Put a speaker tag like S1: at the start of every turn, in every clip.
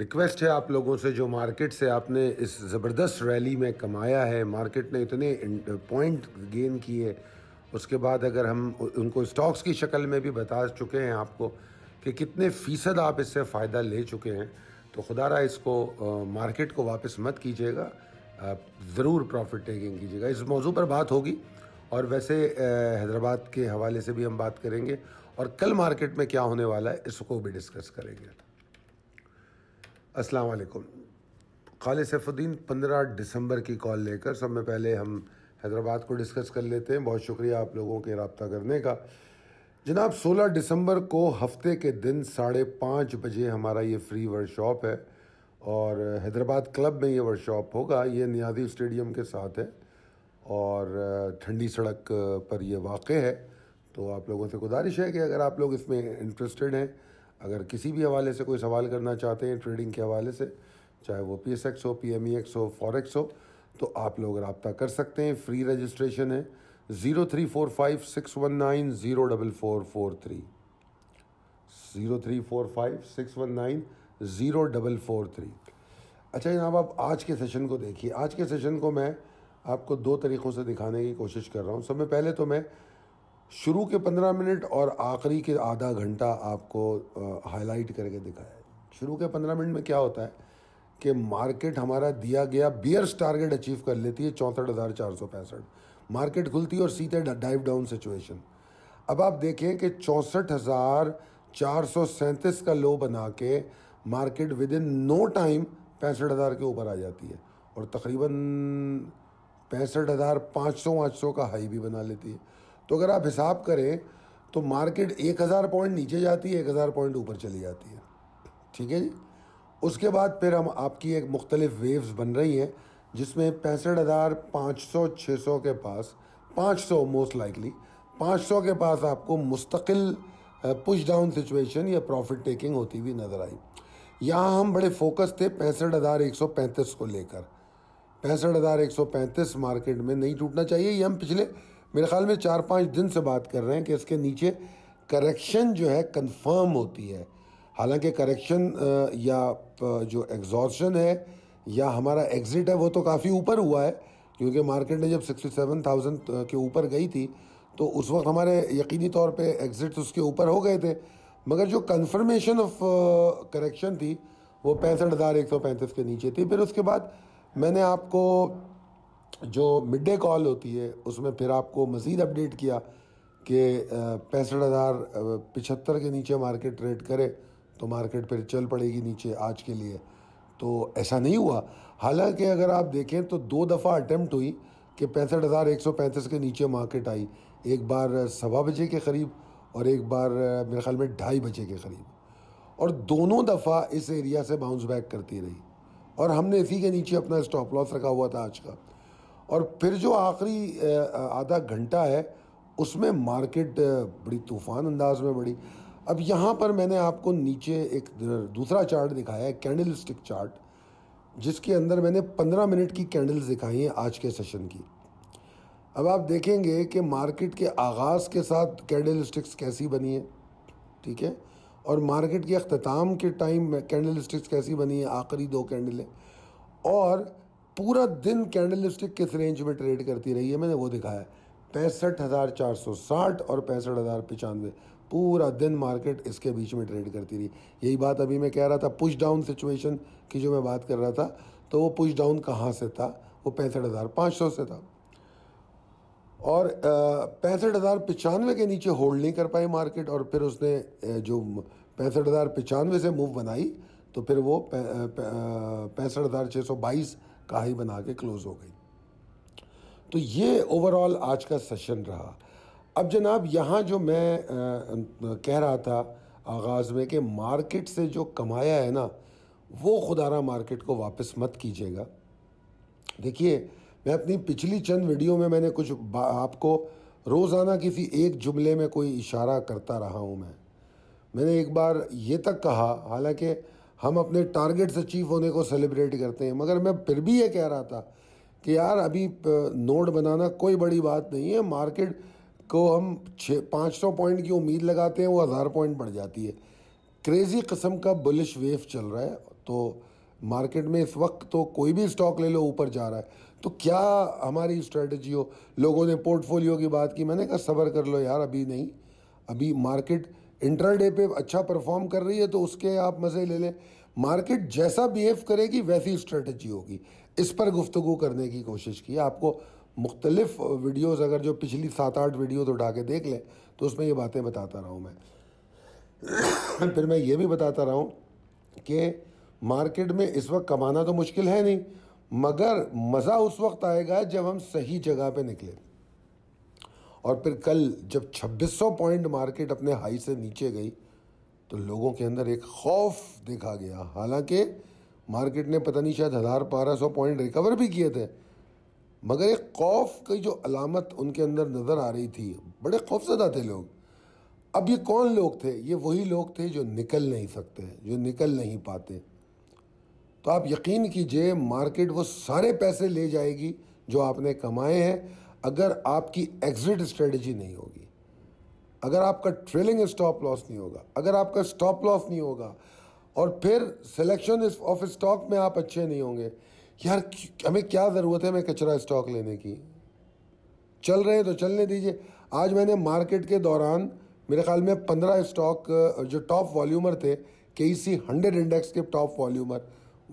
S1: request है आप लोगों से जो मार्केट से आपने इस ज़बरदस्त रैली में कमाया है मार्केट ने इतने पॉइंट गेन किए उसके बाद अगर हम उनको स्टॉक्स की शक्ल में भी बता चुके हैं आपको कि कितने फ़ीसद आप इससे फ़ायदा ले चुके हैं तो खुदा रहा इसको आ, मार्केट को वापस मत कीजिएगा ज़रूर प्रॉफिट टेकिंग कीजिएगा इस मौजू पर बात होगी और वैसे हैदराबाद के हवाले से भी हम बात करेंगे और कल मार्केट में क्या होने वाला है इसको भी डिस्कस करेंगे अस्सलाम वालेकुम खालिद सैफुद्दीन पंद्रह दिसंबर की कॉल लेकर सब में पहले हम हैदराबाद को डिस्कस कर लेते हैं बहुत शुक्रिया आप लोगों के रबता करने का जनाब 16 दिसंबर को हफ्ते के दिन साढ़े पाँच बजे हमारा ये फ्री वर्कशॉप है और हैदराबाद क्लब में ये वर्कशॉप होगा ये नियादी स्टेडियम के साथ है और ठंडी सड़क पर यह वाक़ है तो आप लोगों से गुजारिश है कि अगर आप लोग इसमें इंटरेस्टेड हैं अगर किसी भी हवाले से कोई सवाल करना चाहते हैं ट्रेडिंग के हवाले से चाहे वो पी एस एक्स हो पी एम ई एक्स हो फॉरेक्स हो तो आप लोग रबता कर सकते हैं फ्री रजिस्ट्रेशन है zero three four five six one nine zero double four four three zero three four five six one nine zero double four three अच्छा जनाब आप आज के सेशन को देखिए आज के सेशन को मैं आपको दो तरीक़ों से दिखाने की कोशिश कर रहा हूँ सब में पहले तो मैं शुरू के पंद्रह मिनट और आखिरी के आधा घंटा आपको हाईलाइट करके दिखाया शुरू के पंद्रह मिनट में क्या होता है कि मार्केट हमारा दिया गया बियर्स टारगेट अचीव कर लेती है चौंसठ हज़ार चार सौ पैंसठ मार्केट खुलती है और सीधे डाइव डाउन सिचुएशन अब आप देखें कि चौंसठ हज़ार चार सौ सैंतीस का लो बना के market within no time पैंसठ हज़ार के ऊपर आ जाती है और तकरीबन पैंसठ हज़ार पाँच सौ आठ सौ का हाई भी बना लेती है तो अगर आप हिसाब करें तो मार्केट एक हज़ार पॉइंट नीचे जाती है एक हज़ार पॉइंट ऊपर चली जाती है ठीक है जी उसके बाद फिर हम आपकी एक मुख्तलिफ वेव्स बन रही हैं जिसमें पैंसठ हज़ार पाँच सौ छः सौ के पास पाँच सौ मोस्ट लाइकली पाँच सौ के पास आपको मुस्तकिल पुश डाउन सिचुएशन या प्रॉफिट टेकिंग होती हुई नज़र आई यहाँ हम बड़े फोकस थे पैंसठ हज़ार एक सौ पैंतीस को लेकर पैंसठ हज़ार एक सौ पैंतीस मार्केट में नहीं टूटना चाहिए ये हम पिछले मेरे ख्याल में चार पाँच दिन से बात कर रहे हैं कि इसके नीचे करेक्शन जो है कंफर्म होती है हालांकि करेक्शन या जो एग्जॉर्शन है या हमारा एग्ज़िट है वो तो काफ़ी ऊपर हुआ है क्योंकि मार्केट ने जब सिक्सटी सेवन थाउजेंड के ऊपर गई थी तो उस वक्त हमारे यकीनी तौर पे एग्ज़िट उसके ऊपर हो गए थे मगर जो कन्फर्मेशन ऑफ करेक्शन थी वो पैंसठ हज़ार एक सौ पैंतीस के नीचे थी फिर उसके बाद मैंने आपको जो मिड डे कॉल होती है उसमें फिर आपको मज़ीद अपडेट किया कि पैंसठ हज़ार पिछहत्तर के नीचे मार्केट ट्रेड करे तो मार्केट फिर चल पड़ेगी नीचे आज के लिए तो ऐसा नहीं हुआ हालांकि अगर आप देखें तो दो दफ़ा अटैम्प्ट हुई कि पैंसठ हज़ार एक सौ पैंतीस के नीचे मार्केट आई एक बार सवा बजे के करीब और एक बार मेरे ख्याल में ढाई बजे के करीब और दोनों दफ़ा इस एरिया से बाउंस बैक करती रही और हमने इसी के नीचे अपना स्टॉप लॉस रखा हुआ था आज का और फिर जो आखिरी आधा घंटा है उसमें मार्केट बड़ी तूफ़ान अंदाज में बढ़ी अब यहाँ पर मैंने आपको नीचे एक दूसरा चार्ट दिखाया है कैंडल स्टिक चार्ट जिसके अंदर मैंने पंद्रह मिनट की कैंडल्स दिखाई हैं आज के सेशन की अब आप देखेंगे कि मार्केट के आगाज़ के साथ कैंडल स्टिक्स कैसी बनी है ठीक है और मार्केट के अख्ताम के टाइम में कैंडल स्टिक्स कैसी बनी है आखिरी दो कैंडलें और पूरा दिन कैंडल स्टिक किस रेंज में ट्रेड करती रही है मैंने वो दिखाया पैंसठ हज़ार चार सौ साठ और पैंसठ हज़ार पचानवे पूरा दिन मार्केट इसके बीच में ट्रेड करती रही यही बात अभी मैं कह रहा था पुश डाउन सिचुएशन की जो मैं बात कर रहा था तो वो पुश डाउन कहाँ से था वो पैंसठ हज़ार पाँच सौ से था और पैंसठ हज़ार पचानवे के नीचे होल्ड नहीं कर पाई मार्केट और फिर उसने जो पैंसठ हज़ार पचानवे से मूव बनाई तो फिर वो पैंसठ हज़ार छः सौ बाईस काही बना के क्लोज़ हो गई तो ये ओवरऑल आज का सेशन रहा अब जनाब यहाँ जो मैं आ, कह रहा था आगाज़ में कि मार्केट से जो कमाया है ना वो खुदारा मार्केट को वापस मत कीजिएगा देखिए मैं अपनी पिछली चंद वीडियो में मैंने कुछ आपको रोज़ाना किसी एक जुमले में कोई इशारा करता रहा हूँ मैं मैंने एक बार ये तक कहा हालांकि हम अपने टारगेट्स अचीव होने को सेलिब्रेट करते हैं मगर मैं फिर भी ये कह रहा था कि यार अभी नोट बनाना कोई बड़ी बात नहीं है मार्केट को हम छः पाँच सौ पॉइंट की उम्मीद लगाते हैं वो हज़ार पॉइंट बढ़ जाती है क्रेज़ी कस्म का बुलिश वेव चल रहा है तो मार्केट में इस वक्त तो कोई भी स्टॉक ले लो ऊपर जा रहा है तो क्या हमारी स्ट्रेटजी हो लोगों ने पोर्टफोलियो की बात की मैंने कहा सबर कर लो यार अभी नहीं अभी मार्केट डे पे अच्छा परफॉर्म कर रही है तो उसके आप मज़े ले लें मार्केट जैसा बिहेव करेगी वैसी स्ट्रेटजी होगी इस पर गुफ्तु करने की कोशिश की आपको मुख्तलिफ वीडियोज़ अगर जो पिछली सात आठ तो उठा के देख लें तो उसमें ये बातें बताता रहा हूँ मैं फिर मैं ये भी बताता रहा हूँ कि मार्केट में इस वक्त कमाना तो मुश्किल है नहीं मगर मज़ा उस वक्त आएगा जब हम सही जगह पे निकले और फिर कल जब 2600 पॉइंट मार्केट अपने हाई से नीचे गई तो लोगों के अंदर एक खौफ देखा गया हालांकि मार्केट ने पता नहीं शायद हज़ार बारह सौ पॉइंट रिकवर भी किए थे मगर एक खौफ की जो अलामत उनके अंदर नज़र आ रही थी बड़े खौफजदा थे लोग अब ये कौन लोग थे ये वही लोग थे जो निकल नहीं सकते जो निकल नहीं पाते तो आप यकीन कीजिए मार्केट वो सारे पैसे ले जाएगी जो आपने कमाए हैं अगर आपकी एग्जिट स्ट्रेटजी नहीं होगी अगर आपका ट्रेलिंग स्टॉप लॉस नहीं होगा अगर आपका स्टॉप लॉस नहीं होगा और फिर सिलेक्शन ऑफ स्टॉक में आप अच्छे नहीं होंगे यार हमें क्या ज़रूरत है हमें कचरा स्टॉक लेने की चल रहे हैं तो चलने दीजिए आज मैंने मार्केट के दौरान मेरे ख्याल में पंद्रह स्टॉक जो टॉप वॉल्यूमर थे e के सी हंड्रेड इंडेक्स के टॉप वॉल्यूमर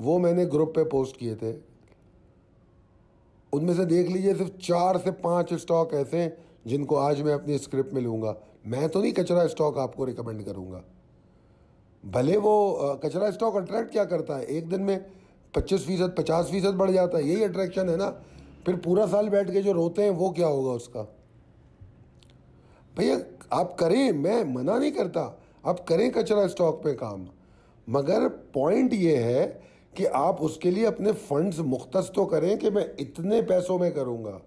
S1: वो मैंने ग्रुप पे पोस्ट किए थे उनमें से देख लीजिए सिर्फ चार से पाँच स्टॉक ऐसे हैं जिनको आज मैं अपनी स्क्रिप्ट में लूँगा मैं तो नहीं कचरा स्टॉक आपको रिकमेंड करूँगा भले वो कचरा स्टॉक अट्रैक्ट क्या करता है एक दिन में पच्चीस फीसद पचास फीसद बढ़ जाता है यही अट्रैक्शन है ना फिर पूरा साल बैठ के जो रोते हैं वो क्या होगा उसका भैया आप करें मैं मना नहीं करता आप करें कचरा स्टॉक पे काम मगर पॉइंट ये है कि आप उसके लिए अपने फंड्स मुख्त तो करें कि मैं इतने पैसों में करूँगा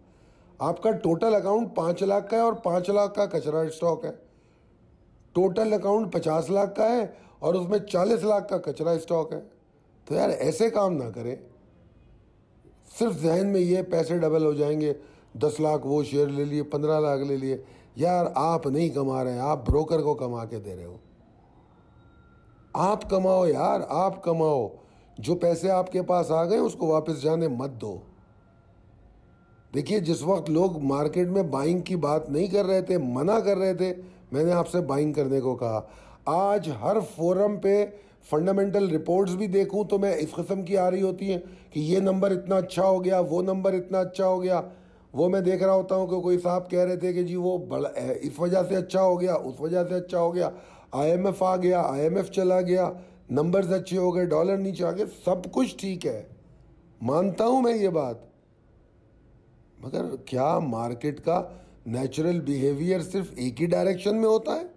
S1: आपका टोटल अकाउंट पाँच लाख का है और पाँच लाख का कचरा स्टॉक है टोटल अकाउंट पचास लाख का है और उसमें चालीस लाख का कचरा स्टॉक है तो यार ऐसे काम ना करें सिर्फ जहन में ये पैसे डबल हो जाएंगे दस लाख वो शेयर ले लिए पंद्रह लाख ले लिए यार आप नहीं कमा रहे हैं आप ब्रोकर को कमा के दे रहे हो आप कमाओ यार आप कमाओ जो पैसे आपके पास आ गए उसको वापस जाने मत दो देखिए जिस वक्त लोग मार्केट में बाइंग की बात नहीं कर रहे थे मना कर रहे थे मैंने आपसे बाइंग करने को कहा आज हर फोरम पे फंडामेंटल रिपोर्ट्स भी देखूं तो मैं इस किस्म की आ रही होती हैं कि ये नंबर इतना अच्छा हो गया वो नंबर इतना अच्छा हो गया वो मैं देख रहा होता हूँ कि कोई साहब कह रहे थे कि जी वो बड़ा इस वजह से अच्छा हो गया उस वजह से अच्छा हो गया आईएमएफ आ गया आईएमएफ चला गया नंबर्स अच्छे हो गए डॉलर नीचे आ गए सब कुछ ठीक है मानता हूं मैं ये बात मगर क्या मार्केट का नेचुरल बिहेवियर सिर्फ एक ही डायरेक्शन में होता है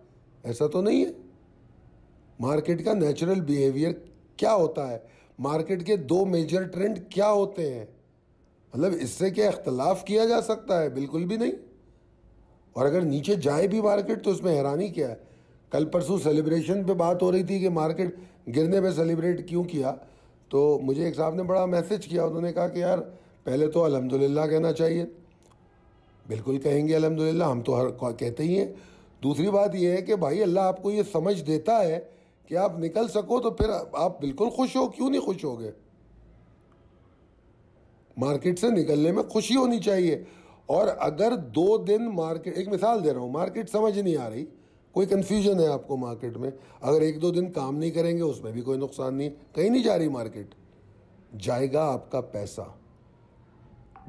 S1: ऐसा तो नहीं है मार्केट का नेचुरल बिहेवियर क्या होता है मार्केट के दो मेजर ट्रेंड क्या होते हैं मतलब इससे क्या इख्तलाफ किया जा सकता है बिल्कुल भी नहीं और अगर नीचे जाए भी मार्केट तो उसमें हैरानी क्या है कल परसों सेलिब्रेशन पे बात हो रही थी कि मार्केट गिरने पे सेलिब्रेट क्यों किया तो मुझे एक साहब ने बड़ा मैसेज किया उन्होंने कहा कि यार पहले तो अलहमदिल्ला कहना चाहिए बिल्कुल कहेंगे अलहमदिल्ला हम तो हर कहते ही हैं दूसरी बात यह है कि भाई अल्लाह आपको ये समझ देता है कि आप निकल सको तो फिर आप बिल्कुल खुश हो क्यों नहीं खुश हो गए मार्केट से निकलने में खुशी होनी चाहिए और अगर दो दिन मार्केट एक मिसाल दे रहा हूँ मार्केट समझ नहीं आ रही कोई कन्फ्यूजन है आपको मार्केट में अगर एक दो दिन काम नहीं करेंगे उसमें भी कोई नुकसान नहीं कहीं नहीं जा रही मार्केट जाएगा आपका पैसा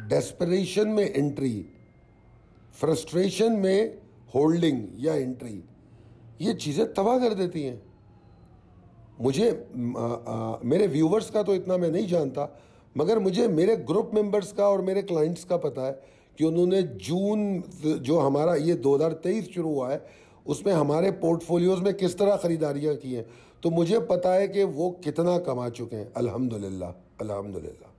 S1: डेस्परेशन में एंट्री फ्रस्ट्रेशन में होल्डिंग या एंट्री ये चीज़ें तबाह कर देती हैं मुझे आ, आ, मेरे व्यूवर्स का तो इतना मैं नहीं जानता मगर मुझे मेरे ग्रुप मेंबर्स का और मेरे क्लाइंट्स का पता है कि उन्होंने जून जो हमारा ये 2023 शुरू हुआ है उसमें हमारे पोर्टफोलियोज़ में किस तरह खरीदारियां की हैं तो मुझे पता है कि वो कितना कमा चुके हैं अल्हम्दुलिल्लाह अल्हम्दुलिल्लाह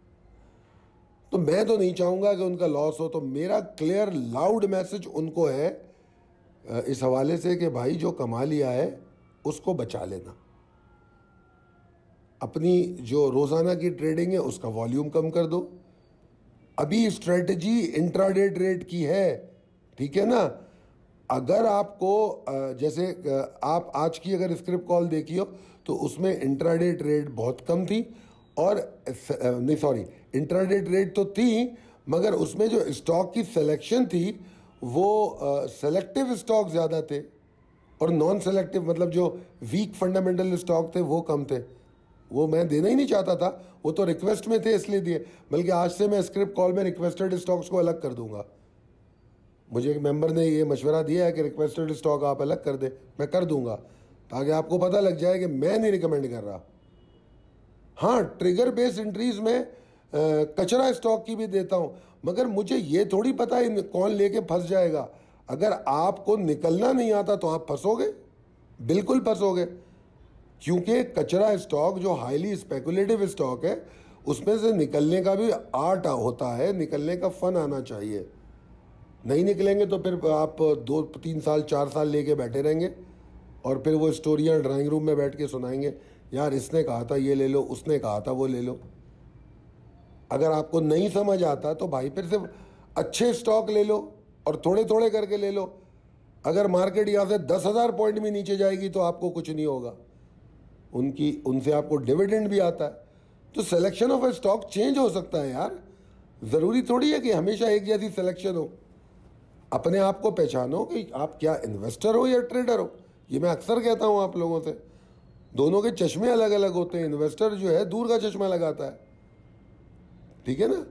S1: तो मैं तो नहीं चाहूंगा कि उनका लॉस हो तो मेरा क्लियर लाउड मैसेज उनको है इस हवाले से कि भाई जो कमा लिया है उसको बचा लेना अपनी जो रोज़ाना की ट्रेडिंग है उसका वॉल्यूम कम कर दो अभी स्ट्रेटजी इंट्राडे ट्रेड की है ठीक है ना अगर आपको जैसे आप आज की अगर स्क्रिप्ट कॉल देखी हो तो उसमें इंट्राडे ट्रेड बहुत कम थी और नहीं सॉरी इंट्राडे ट्रेड तो थी मगर उसमें जो स्टॉक की सिलेक्शन थी वो सेलेक्टिव स्टॉक ज़्यादा थे और नॉन सेलेक्टिव मतलब जो वीक फंडामेंटल स्टॉक थे वो कम थे वो मैं देना ही नहीं चाहता था वो तो रिक्वेस्ट में थे इसलिए दिए बल्कि आज से मैं स्क्रिप्ट कॉल में रिक्वेस्टेड स्टॉक्स को अलग कर दूंगा मुझे एक मेंबर ने ये मशवरा दिया है कि रिक्वेस्टेड स्टॉक आप अलग कर दें मैं कर दूंगा ताकि आपको पता लग जाए कि मैं नहीं रिकमेंड कर रहा हाँ ट्रिगर बेस्ड इंट्रीज में आ, कचरा स्टॉक की भी देता हूँ मगर मुझे ये थोड़ी पता है कौन लेके फंस जाएगा अगर आपको निकलना नहीं आता तो आप फंसोगे बिल्कुल फंसोगे क्योंकि कचरा स्टॉक जो हाईली स्पेकुलेटिव स्टॉक है उसमें से निकलने का भी आर्ट होता है निकलने का फन आना चाहिए नहीं निकलेंगे तो फिर आप दो तीन साल चार साल लेके बैठे रहेंगे और फिर वो स्टोरियाँ ड्राइंग रूम में बैठ के सुनाएंगे यार इसने कहा था ये ले लो उसने कहा था वो ले लो अगर आपको नहीं समझ आता तो भाई फिर सिर्फ अच्छे स्टॉक ले लो और थोड़े थोड़े करके ले लो अगर मार्केट यहाँ से दस हज़ार पॉइंट भी नीचे जाएगी तो आपको कुछ नहीं होगा उनकी उनसे आपको डिविडेंड भी आता है तो selection of a stock change हो सकता है यार ज़रूरी थोड़ी है कि हमेशा एक जैसी सिलेक्शन हो अपने आप को पहचानो कि आप क्या इन्वेस्टर हो या ट्रेडर हो ये मैं अक्सर कहता हूँ आप लोगों से दोनों के चश्मे अलग अलग होते हैं इन्वेस्टर जो है दूर का चश्मा लगाता है ठीक है ना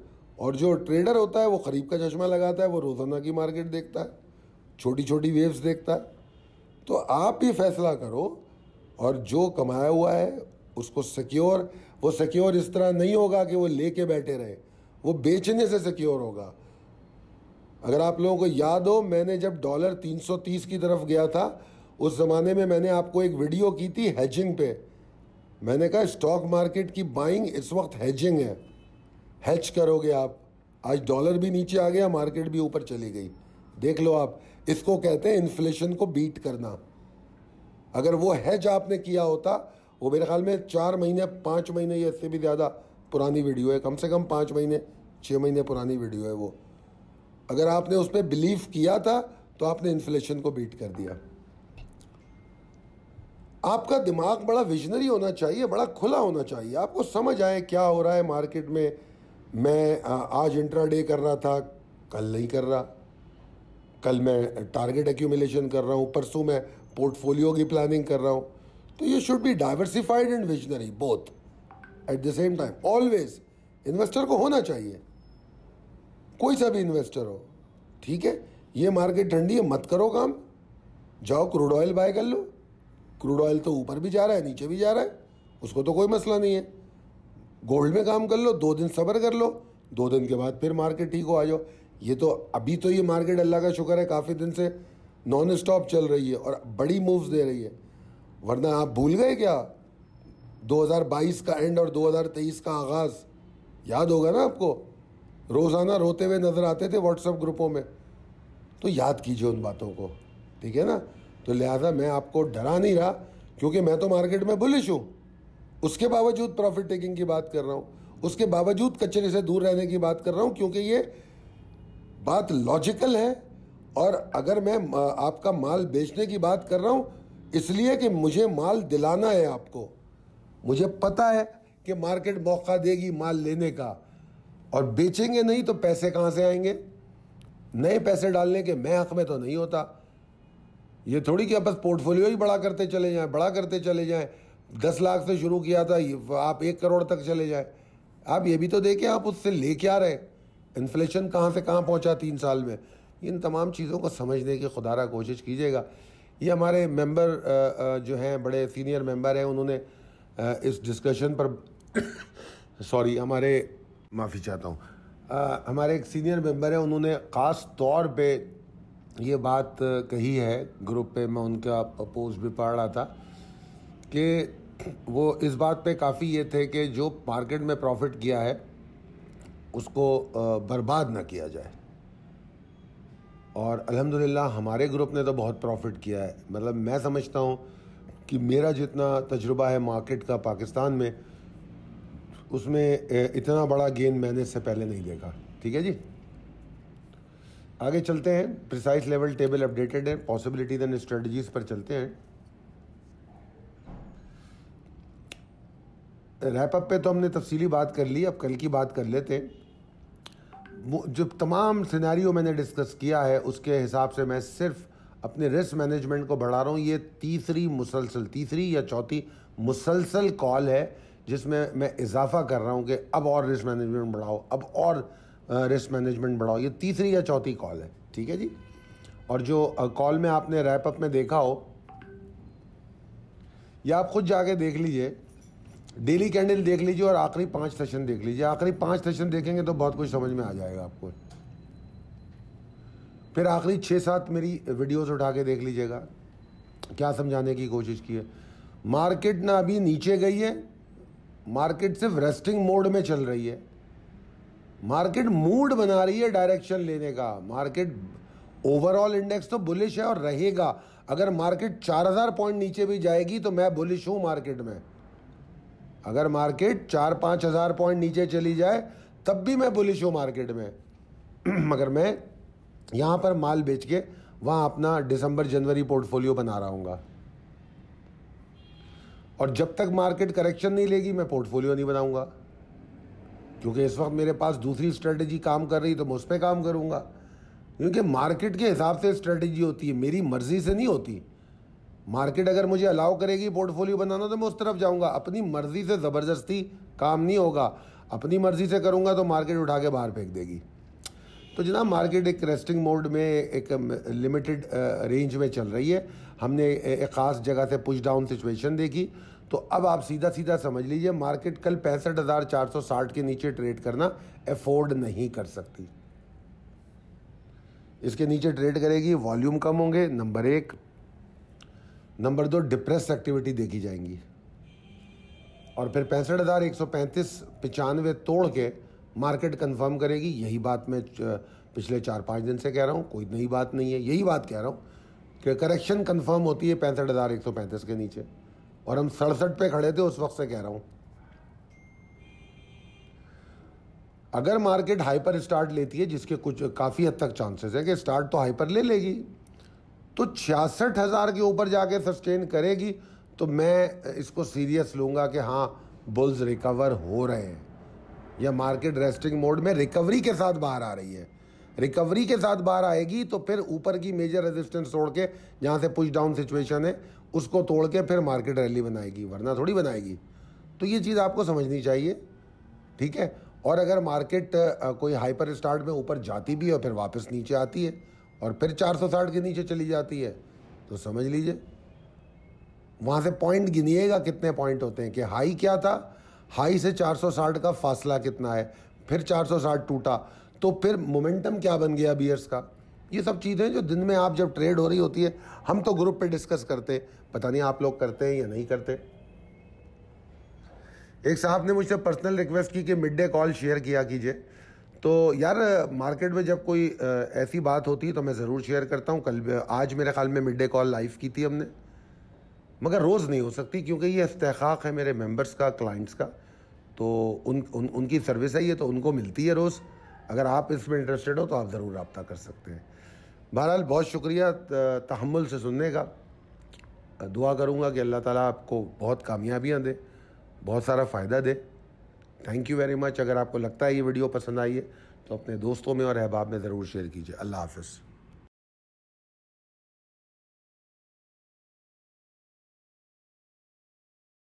S1: और जो ट्रेडर होता है वो खरीब का चश्मा लगाता है वो रोज़ाना की मार्केट देखता है छोटी छोटी वेव्स देखता है तो आप ये फैसला करो और जो कमाया हुआ है उसको सिक्योर वो सिक्योर इस तरह नहीं होगा कि वो लेके बैठे रहे वो बेचने से सिक्योर होगा अगर आप लोगों को याद हो मैंने जब डॉलर 330 की तरफ गया था उस ज़माने में मैंने आपको एक वीडियो की थी हैजिंग पे मैंने कहा स्टॉक मार्केट की बाइंग इस वक्त हैजिंग है हैच करोगे आप आज डॉलर भी नीचे आ गया मार्केट भी ऊपर चली गई देख लो आप इसको कहते हैं इन्फ्लेशन को बीट करना अगर वो हैज आपने किया होता वो मेरे ख्याल में चार महीने पाँच महीने या इससे भी ज़्यादा पुरानी वीडियो है कम से कम पाँच महीने छः महीने पुरानी वीडियो है वो अगर आपने उस पर बिलीव किया था तो आपने इन्फ्लेशन को बीट कर दिया आपका दिमाग बड़ा विजनरी होना चाहिए बड़ा खुला होना चाहिए आपको समझ आए क्या हो रहा है मार्केट में मैं आज डे कर रहा था कल नहीं कर रहा कल मैं टारगेट एक्यूमिलेशन कर रहा हूँ परसों मैं पोर्टफोलियो की प्लानिंग कर रहा हूँ तो you should be diversified and visionary both at the same time always investor को होना चाहिए कोई सा भी इन्वेस्टर हो ठीक है ये मार्केट ठंडी है मत करो काम जाओ क्रूड ऑयल बाय कर लो क्रूड ऑयल तो ऊपर भी जा रहा है नीचे भी जा रहा है उसको तो कोई मसला नहीं है गोल्ड में काम कर लो दो दिन सब्र कर लो दो दिन के बाद फिर मार्केट ठीक हो आ जाओ ये तो अभी तो ये मार्केट अल्लाह का शुक्र है काफ़ी दिन से नॉन स्टॉप चल रही है और बड़ी मूव्स दे रही है वरना आप भूल गए क्या 2022 का एंड और 2023 का आगाज़ याद होगा ना आपको रोज़ाना रोते हुए नज़र आते थे व्हाट्सएप ग्रुपों में तो याद कीजिए उन बातों को ठीक है ना तो लिहाजा मैं आपको डरा नहीं रहा क्योंकि मैं तो मार्केट में बुलिश हूँ उसके बावजूद प्रॉफिट टेकिंग की बात कर रहा हूँ उसके बावजूद कचरे से दूर रहने की बात कर रहा हूँ क्योंकि ये बात लॉजिकल है और अगर मैं आपका माल बेचने की बात कर रहा हूँ इसलिए कि मुझे माल दिलाना है आपको मुझे पता है कि मार्केट मौका देगी माल लेने का और बेचेंगे नहीं तो पैसे कहाँ से आएंगे नए पैसे डालने के मैं हक में तो नहीं होता ये थोड़ी कि आप बस पोर्टफोलियो ही बड़ा करते चले जाएं बड़ा करते चले जाएं दस लाख से शुरू किया था आप एक करोड़ तक चले जाएं आप ये भी तो देखें आप उससे ले क्या रहे इन्फ्लेशन कहाँ से कहाँ पहुँचा तीन साल में इन तमाम चीज़ों को समझने की खुदारा कोशिश कीजिएगा ये हमारे मेंबर जो हैं बड़े सीनियर मेंबर हैं उन्होंने इस डिस्कशन पर सॉरी हमारे माफ़ी चाहता हूँ हमारे एक सीनियर मेंबर हैं उन्होंने ख़ास तौर पे ये बात कही है ग्रुप पे मैं उनका पोस्ट भी पढ़ रहा था कि वो इस बात पे काफ़ी ये थे कि जो मार्केट में प्रॉफिट किया है उसको बर्बाद ना किया जाए और अल्हम्दुलिल्लाह हमारे ग्रुप ने तो बहुत प्रॉफिट किया है मतलब मैं समझता हूँ कि मेरा जितना तजुर्बा है मार्केट का पाकिस्तान में उसमें इतना बड़ा गेंद मैंने इससे पहले नहीं देखा ठीक है जी आगे चलते हैं प्रिसाइस लेवल टेबल अपडेटेड है पॉसिबिलिटीज एंड स्ट्रेटजीज पर चलते हैं अप पे तो हमने तफसीली बात कर ली अब कल की बात कर लेते जो तमाम सिनेरियो मैंने डिस्कस किया है उसके हिसाब से मैं सिर्फ अपने रिस्क मैनेजमेंट को बढ़ा रहा हूँ ये तीसरी मुसलसल तीसरी या चौथी मुसलसल कॉल है जिसमें मैं इजाफा कर रहा हूँ कि अब और रिस्क मैनेजमेंट बढ़ाओ अब और रिस्क मैनेजमेंट बढ़ाओ ये तीसरी या चौथी कॉल है ठीक है जी और जो कॉल में आपने रैप अप में देखा हो या आप खुद जाके देख लीजिए डेली कैंडल देख लीजिए और आखिरी पांच सेशन देख लीजिए आखिरी पांच सेशन देखेंगे तो बहुत कुछ समझ में आ जाएगा आपको फिर आखिरी छः सात मेरी वीडियोस उठा के देख लीजिएगा क्या समझाने की कोशिश की है मार्केट ना अभी नीचे गई है मार्केट सिर्फ रेस्टिंग मोड में चल रही है मार्केट मूड बना रही है डायरेक्शन लेने का मार्केट ओवरऑल इंडेक्स तो बुलिश है और रहेगा अगर मार्केट 4000 पॉइंट नीचे भी जाएगी तो मैं बुलिश हूं मार्केट में अगर मार्केट चार पाँच हज़ार पॉइंट नीचे चली जाए तब भी मैं बुलिश हूँ मार्केट में मगर मैं यहाँ पर माल बेच के वहाँ अपना दिसंबर जनवरी पोर्टफोलियो बना रहा हूंगा और जब तक मार्केट करेक्शन नहीं लेगी मैं पोर्टफोलियो नहीं बनाऊंगा क्योंकि इस वक्त मेरे पास दूसरी स्ट्रेटजी काम कर रही तो मैं उस पर काम करूंगा क्योंकि मार्केट के हिसाब से स्ट्रेटजी होती है मेरी मर्जी से नहीं होती मार्केट अगर मुझे अलाउ करेगी पोर्टफोलियो बनाना तो मैं उस तरफ जाऊंगा अपनी मर्जी से ज़बरदस्ती काम नहीं होगा अपनी मर्जी से करूंगा तो मार्केट उठा के बाहर फेंक देगी तो जनाब मार्केट एक रेस्टिंग मोड में एक लिमिटेड रेंज में चल रही है हमने एक ख़ास जगह से पुश डाउन सिचुएशन देखी तो अब आप सीधा सीधा समझ लीजिए मार्केट कल पैंसठ हज़ार चार सौ साठ के नीचे ट्रेड करना अफोर्ड नहीं कर सकती इसके नीचे ट्रेड करेगी वॉल्यूम कम होंगे नंबर एक नंबर दो डिप्रेस एक्टिविटी देखी जाएंगी और फिर पैंसठ हज़ार एक सौ पैंतीस पचानवे तोड़ के मार्केट कंफर्म करेगी यही बात मैं पिछले चार पाँच दिन से कह रहा हूँ कोई नई बात नहीं है यही बात कह रहा हूँ कि करेक्शन कंफर्म होती है पैंसठ हज़ार एक सौ पैंतीस के नीचे और हम सड़सठ पे खड़े थे उस वक्त से कह रहा हूँ अगर मार्केट हाइपर स्टार्ट लेती है जिसके कुछ काफ़ी हद तक चांसेस है कि स्टार्ट तो हाइपर ले लेगी तो छियासठ हज़ार के ऊपर जाके सस्टेन करेगी तो मैं इसको सीरियस लूँगा कि हाँ बुल्स रिकवर हो रहे हैं या मार्केट रेस्टिंग मोड में रिकवरी के साथ बाहर आ रही है रिकवरी के साथ बाहर आएगी तो फिर ऊपर की मेजर रेजिस्टेंस तोड़ के जहाँ से पुश डाउन सिचुएशन है उसको तोड़ के फिर मार्केट रैली बनाएगी वरना थोड़ी बनाएगी तो ये चीज़ आपको समझनी चाहिए ठीक है और अगर मार्केट कोई हाइपर स्टार्ट में ऊपर जाती भी है फिर वापस नीचे आती है और फिर 460 के नीचे चली जाती है तो समझ लीजिए वहाँ से पॉइंट गिनिएगा कितने पॉइंट होते हैं कि हाई क्या था हाई से 460 का फासला कितना है फिर 460 टूटा तो फिर मोमेंटम क्या बन गया बियर्स का ये सब चीज़ें जो दिन में आप जब ट्रेड हो रही होती है हम तो ग्रुप पे डिस्कस करते पता नहीं आप लोग करते हैं या नहीं करते एक साहब ने मुझसे पर्सनल रिक्वेस्ट की कि मिड डे कॉल शेयर किया कीजिए तो यार मार्केट में जब कोई ऐसी बात होती है तो मैं ज़रूर शेयर करता हूँ कल आज मेरे ख्याल में मिड डे कॉल लाइव की थी हमने मगर रोज़ नहीं हो सकती क्योंकि ये इस्तेक है मेरे मेंबर्स का क्लाइंट्स का तो उन, उन उनकी सर्विस है ये तो उनको मिलती है रोज़ अगर आप इसमें इंटरेस्टेड हो तो आप ज़रूर रबता कर सकते हैं बहरहाल बहुत शुक्रिया तहमुल से सुनने का दुआ करूँगा कि अल्लाह ताला आपको बहुत कामयाबियाँ दे बहुत सारा फ़ायदा दे थैंक यू वेरी मच अगर आपको लगता है ये वीडियो पसंद आई है तो अपने दोस्तों में और अहबाब में ज़रूर शेयर कीजिए अल्लाह हाफिज़